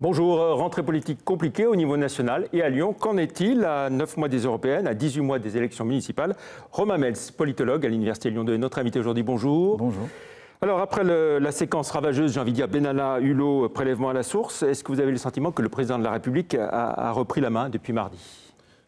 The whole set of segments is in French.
Bonjour, euh, rentrée politique compliquée au niveau national et à Lyon. Qu'en est-il à 9 mois des européennes, à 18 mois des élections municipales Romain Mels, politologue à l'Université Lyon 2, est notre invité aujourd'hui. Bonjour. Bonjour. Alors, après la séquence ravageuse, j'ai envie de dire Benalla, Hulot, euh, prélèvement à la source, est-ce que vous avez le sentiment que le président de la République a repris la main depuis mardi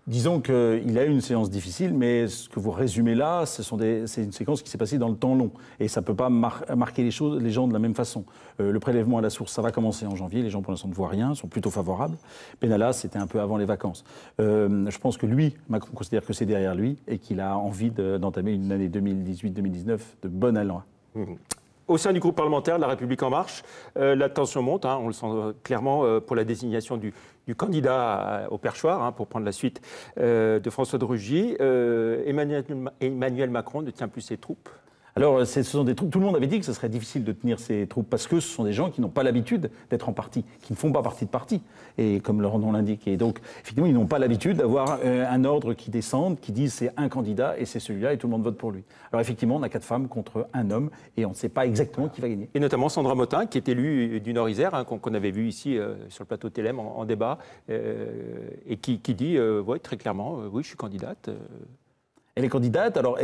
Disons qu'il a eu une séance difficile, mais ce que vous résumez là, ce c'est une séquence qui s'est passée dans le temps long. Et ça ne peut pas marquer les, choses, les gens de la même façon. Euh, le prélèvement à la source, ça va commencer en janvier. Les gens, pour l'instant, ne voient rien, sont plutôt favorables. Benalla, c'était un peu avant les vacances. Euh, je pense que lui, Macron considère que c'est derrière lui et qu'il a envie d'entamer une année 2018-2019 de bonne allant. Mmh. Au sein du groupe parlementaire de La République En Marche, euh, la tension monte, hein, on le sent euh, clairement euh, pour la désignation du, candidat au perchoir, hein, pour prendre la suite de François de Rugy. Emmanuel Macron ne tient plus ses troupes alors, euh, ce sont des troupes, tout le monde avait dit que ce serait difficile de tenir ces troupes parce que ce sont des gens qui n'ont pas l'habitude d'être en parti, qui ne font pas partie de parti, et comme leur nom l'indique. Et donc, effectivement, ils n'ont pas l'habitude d'avoir euh, un ordre qui descend, qui dit c'est un candidat et c'est celui-là et tout le monde vote pour lui. Alors, effectivement, on a quatre femmes contre un homme et on ne sait pas exactement qui va gagner. Et notamment Sandra Motin, qui est élue euh, du Nord-Isère, hein, qu'on avait vu ici sur le plateau Télém en, débat, et qui, dit très clairement oui, je suis candidate. Elle est candidate. Alors,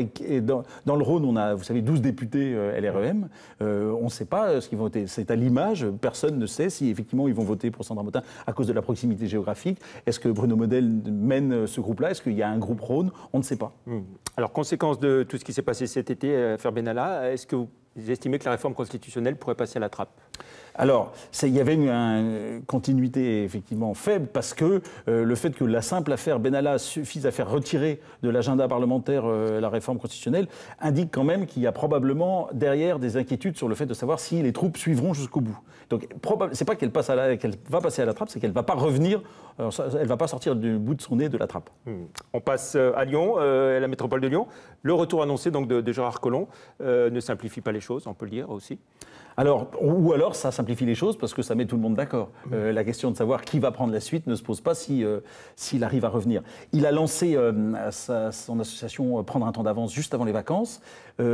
dans, le Rhône, on a, vous savez, 12 députés euh, LREM. Euh, on ne sait pas euh, ce qu'ils vont voter. C'est à l'image. Personne ne sait si effectivement ils vont voter pour Sandra Motin à cause de la proximité géographique. Est-ce que Bruno Model mène ce groupe-là Est-ce qu'il y a un groupe Rhône On ne sait pas. Hmm. Alors, conséquence de tout ce qui s'est passé cet été, à Benalla, est-ce que vous estimez que la réforme constitutionnelle pourrait passer à la trappe alors, il y avait une, continuité effectivement faible parce que euh, le fait que la simple affaire Benalla suffise à faire retirer de l'agenda parlementaire euh, la réforme constitutionnelle indique quand même qu'il y a probablement derrière des inquiétudes sur le fait de savoir si les troupes suivront jusqu'au bout. Donc, c'est pas qu'elle passe à la, va passer à la trappe, c'est qu'elle va pas revenir, elle va pas sortir du bout de son nez de la trappe. Hmm. On passe euh, à Lyon, à la métropole de Lyon. Le retour annoncé donc de, de Gérard Collomb ne simplifie pas les choses, on peut le dire aussi. Alors, ou alors ça simplifie les choses parce que ça met tout le monde d'accord. Euh, la question de savoir qui va prendre la suite ne se pose pas euh, s'il si, arrive à revenir. Il a lancé euh, son association Prendre un temps d'avance juste avant les vacances.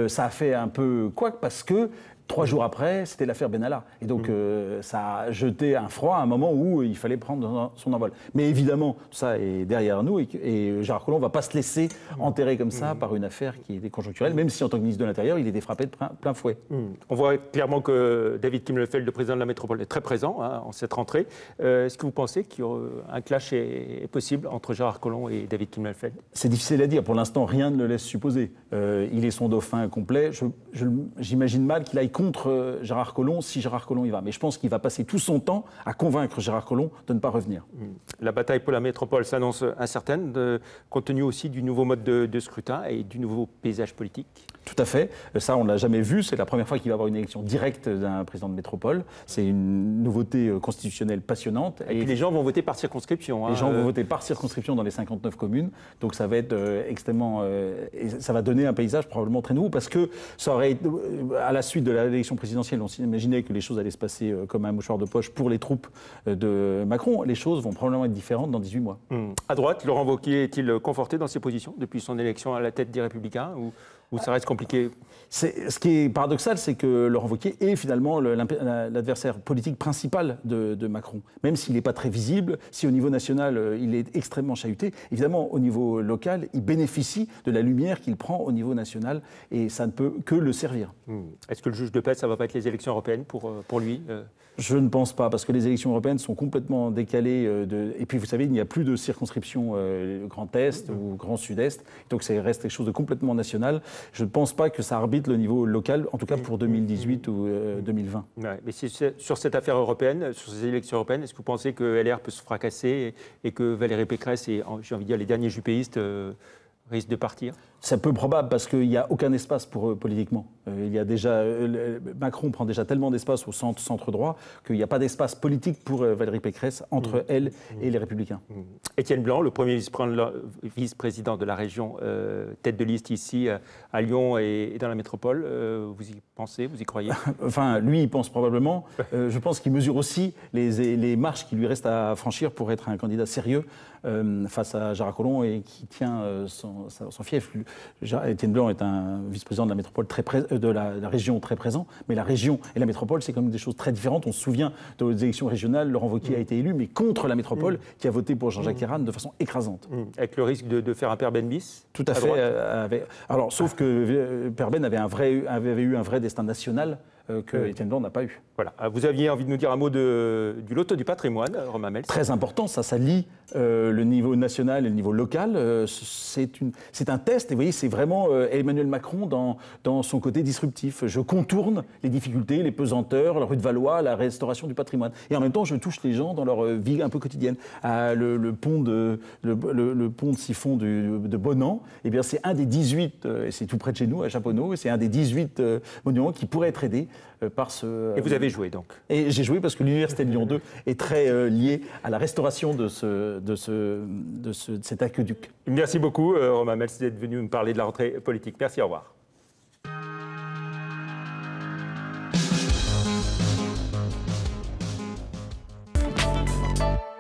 ça a fait un peu quoi parce que Trois jours après, c'était l'affaire Benalla. Et donc, mm. euh, ça a jeté un froid à un moment où il fallait prendre son envol. Mais évidemment, tout ça est derrière nous et, Gérard Collomb ne va pas se laisser mm. enterrer comme ça mm. par une affaire qui était conjoncturelle, même si en tant que ministre de l'Intérieur, il était frappé de plein fouet. On voit clairement que David Kim le président de la métropole, est très présent hein, en cette rentrée. Euh, est-ce que vous pensez qu'un clash est, possible entre Gérard Collomb et David Kim lefeld C'est difficile à dire. Pour l'instant, rien ne le laisse supposer. Euh, il est son dauphin complet. J'imagine mal qu'il aille contre euh, Gérard Collomb si Gérard Collomb y va. Mais je pense qu'il va passer tout son temps à convaincre Gérard Collomb de ne pas revenir. Mm. La bataille pour la métropole s'annonce incertaine, de, compte tenu aussi du nouveau mode de, scrutin et du nouveau paysage politique. Tout à fait. Euh, ça, on ne l'a jamais vu. C'est la première fois qu'il va y avoir une élection directe d'un président de métropole. C'est une nouveauté euh, constitutionnelle passionnante. Et, puis les gens vont voter par circonscription. Hein, les gens vont voter par circonscription dans les 59 communes. Donc ça va être extrêmement. et ça va donner un paysage probablement très nouveau parce que ça aurait, à la suite de la l'élection présidentielle, on s'imaginait que les choses allaient se passer euh, comme un mouchoir de poche pour les troupes euh, de Macron. Les choses vont probablement être différentes dans 18 mois. Hmm. À droite, Laurent Wauquiez est-il conforté dans ses positions depuis son élection à la tête des Républicains ou ça reste compliqué ce qui est paradoxal, c'est que Laurent Wauquiez est finalement l'adversaire politique principal de, Macron. Même s'il n'est pas très visible, si au niveau national euh, il est extrêmement chahuté, évidemment au niveau local, il bénéficie de la lumière qu'il prend au niveau national et ça ne peut que le servir. Hmm. Est-ce que le juge de paix, ça ne va pas être les élections européennes pour, euh, pour lui euh Je ne pense pas, parce que les élections européennes sont complètement décalées. De... Et puis vous savez, il n'y a plus de circonscription Grand Est hmm. ou Grand Sud-Est, donc ça reste quelque chose de complètement national je ne pense pas que ça arbitre le niveau local, en tout cas pour 2018 mm, mm, mm, ou 2020. Euh, mais sur cette affaire européenne, sur ces élections européennes, est-ce que vous pensez que LR peut se fracasser et, que Valérie Pécresse et, j'ai envie de dire, les derniers jupéistes euh, risque de partir C'est peu probable parce qu'il n'y a aucun espace pour eux politiquement. Euh, il y a déjà, euh, Macron prend déjà tellement d'espace au centre, centre droit qu'il n'y a pas d'espace politique pour euh, Valérie Pécresse entre mmh. elle mmh. et les Républicains. Mmh. Étienne Blanc, le premier vice-président de la région, tête de liste ici à Lyon et, dans la métropole, vous y pensez, vous y croyez Enfin, lui, il pense probablement. je pense qu'il mesure aussi les, les marches qui lui restent à franchir pour être un candidat sérieux face à Gérard Collomb et qui tient son son, son fief. Étienne Blanc est un vice-président de la métropole très euh, de la, région très présent, mais la région et la métropole, c'est quand même des choses très différentes. On se souvient dans les élections régionales, Laurent Wauquiez a mm. été élu, mais contre la métropole mm. qui a voté pour Jean-Jacques mmh. de façon écrasante. Mm. Avec le risque de, faire un père Ben bis Tout à, fait. Euh, alors, sauf que euh, Perben avait, un vrai, avait eu un vrai destin national euh, que Étienne Blanc n'a pas eu. Voilà. Ah, vous aviez envie de nous dire un mot du loto du patrimoine, Romain Mels. Très important, ça, ça lie euh, le niveau national et le niveau local. Euh, c'est un test, et vous voyez, c'est vraiment Emmanuel Macron dans, dans son côté disruptif. Je contourne les difficultés, les pesanteurs, la rue de Valois, la restauration du patrimoine. Et en même temps, je touche les gens dans leur vie un peu quotidienne. le, pont de, le, pont de siphon de Bonan, eh bien, c'est un des 18, et c'est tout près de chez nous, à Chaponneau, c'est un des 18 monuments qui pourrait être aidé euh, Et vous avez joué donc Et j'ai joué parce que l'Université de Lyon 2 est très euh, liée à la restauration de, ce, de, cet aqueduc. Merci beaucoup, euh, Romain merci d'être venu me parler de la rentrée politique. Merci, au revoir.